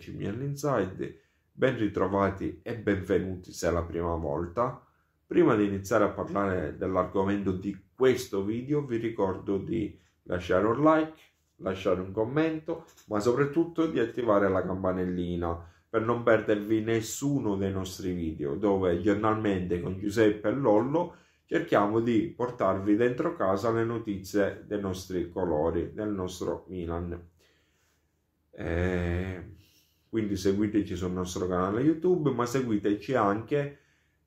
CBL Inside, ben ritrovati e benvenuti se è la prima volta. Prima di iniziare a parlare dell'argomento di questo video vi ricordo di lasciare un like, lasciare un commento, ma soprattutto di attivare la campanellina per non perdervi nessuno dei nostri video dove giornalmente con Giuseppe e Lollo cerchiamo di portarvi dentro casa le notizie dei nostri colori, del nostro Milan. Eh, quindi seguiteci sul nostro canale YouTube, ma seguiteci anche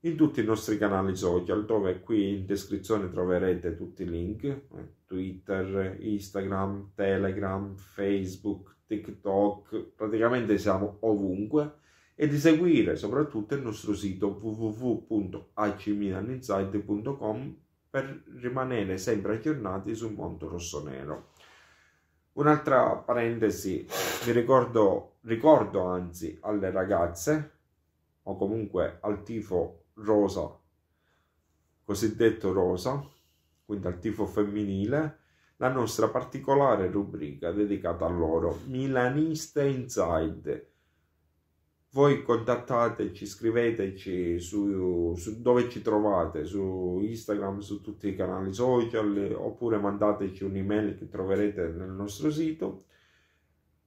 in tutti i nostri canali social, dove qui in descrizione troverete tutti i link, eh, Twitter, Instagram, Telegram, Facebook, TikTok, praticamente siamo ovunque e di seguire soprattutto il nostro sito www.acmilaninside.com per rimanere sempre aggiornati sul mondo rossonero. Un'altra parentesi, vi ricordo, ricordo anzi alle ragazze, o comunque al tifo rosa, cosiddetto rosa, quindi al tifo femminile, la nostra particolare rubrica dedicata a loro, Milaniste Inside, voi contattateci, scriveteci su, su, dove ci trovate, su Instagram, su tutti i canali social, oppure mandateci un'email che troverete nel nostro sito,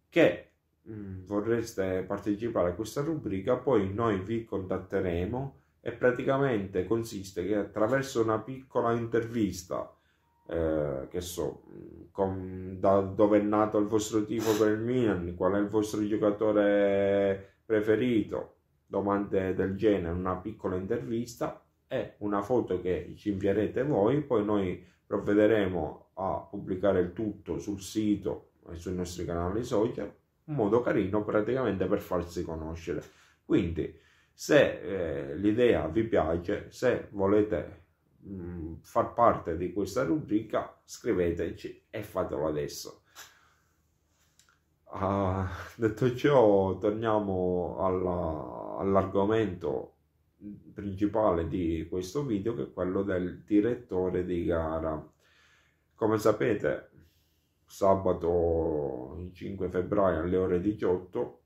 che mh, mm, vorreste partecipare a questa rubrica, poi noi vi contatteremo e praticamente consiste che attraverso una piccola intervista, eh, che so, con, da dove è nato il vostro tifo per il Milan, qual è il vostro giocatore preferito domande del genere, una piccola intervista e una foto che ci invierete voi, poi noi provvederemo a pubblicare il tutto sul sito e sui nostri canali social, un modo carino praticamente per farsi conoscere. Quindi se eh, l'idea vi piace, se volete mh, mm, far parte di questa rubrica, scriveteci e fatelo adesso. Uh, detto ciò, torniamo alla, all'argomento principale di questo video che è quello del direttore di gara. Come sapete, sabato 5 febbraio alle ore 18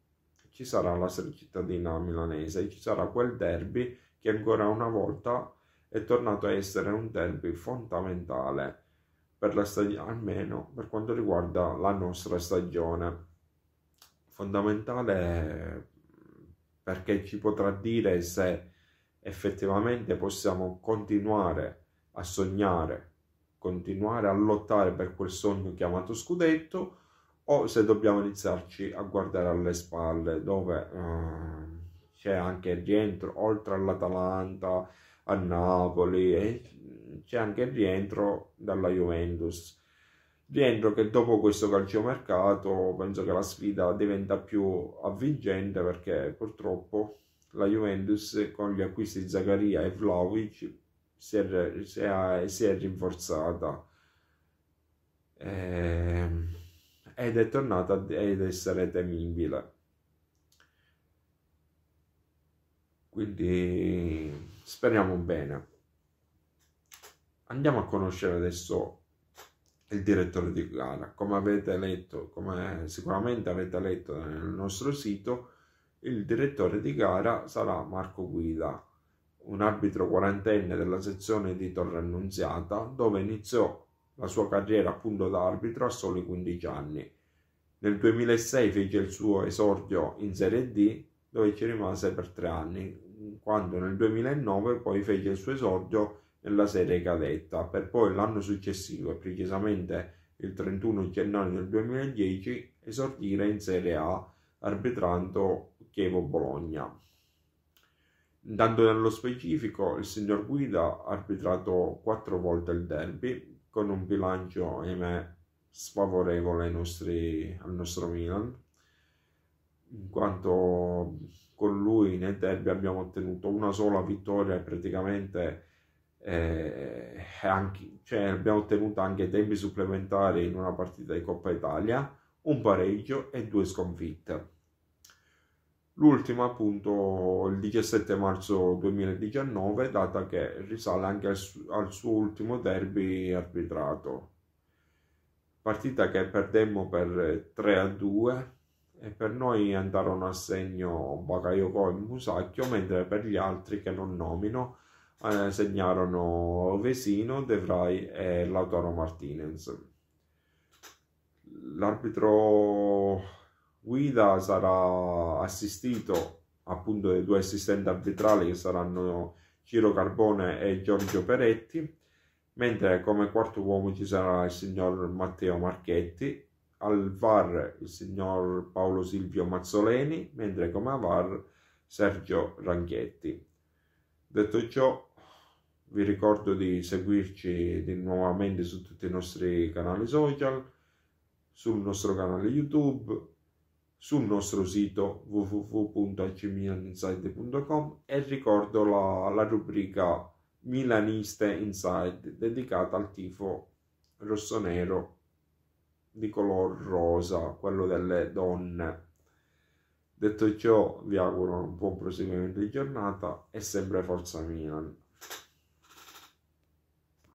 ci sarà la cittadina milanese, ci sarà quel derby che ancora una volta è tornato a essere un derby fondamentale per la stagione, almeno per quanto riguarda la nostra stagione fondamentale perché ci potrà dire se effettivamente possiamo continuare a sognare, continuare a lottare per quel sogno chiamato scudetto o se dobbiamo iniziarci a guardare alle spalle dove uh, c'è anche il rientro oltre all'Atalanta, a Napoli e c'è anche il rientro dalla Juventus rientro che dopo questo calcio mercato penso che la sfida diventa più avvincente perché purtroppo la Juventus con gli acquisti di Zagaria e Vlaovic si è, si è, si è rinforzata eh, ed è tornata ad essere temibile quindi speriamo bene andiamo a conoscere adesso il direttore di gara. Come avete letto, come sicuramente avete letto nel nostro sito, il direttore di gara sarà Marco Guida, un arbitro quarantenne della sezione di Torre Annunziata, dove iniziò la sua carriera appunto da arbitro a soli 15 anni. Nel 2006 fece il suo esordio in Serie D, dove ci rimase per tre anni, quando nel 2009 poi fece il suo esordio nella serie cadetta, per poi l'anno successivo, precisamente il 31 gennaio del 2010, esordire in Serie A arbitrando Chievo Bologna. Dando nello specifico, il signor Guida ha arbitrato quattro volte il derby, con un bilancio, ahimè, sfavorevole nostri, al nostro Milan, in quanto con lui nel derby abbiamo ottenuto una sola vittoria praticamente eh, anche, cioè abbiamo ottenuto anche tempi supplementari in una partita di Coppa Italia, un pareggio e due sconfitte. L'ultima appunto il 17 marzo 2019, data che risale anche al, su- al suo ultimo derby arbitrato. Partita che perdemmo per 3 a 2 e per noi andarono a segno Bakayoko e Musacchio, mentre per gli altri che non nomino eh, segnarono Vesino, De Vrij e Lautaro Martinez. L'arbitro guida sarà assistito appunto dai due assistenti arbitrali che saranno Ciro Carbone e Giorgio Peretti, mentre come quarto uomo ci sarà il signor Matteo Marchetti, al VAR il signor Paolo Silvio Mazzoleni, mentre come VAR Sergio Ranchetti. Detto ciò, vi ricordo di seguirci di nuovamente su tutti i nostri canali social, sul nostro canale YouTube, sul nostro sito www.acmilaninside.com e ricordo la, la rubrica Milaniste Inside dedicata al tifo rossonero di color rosa, quello delle donne. Detto ciò, vi auguro un buon proseguimento di giornata e sempre forza Milan.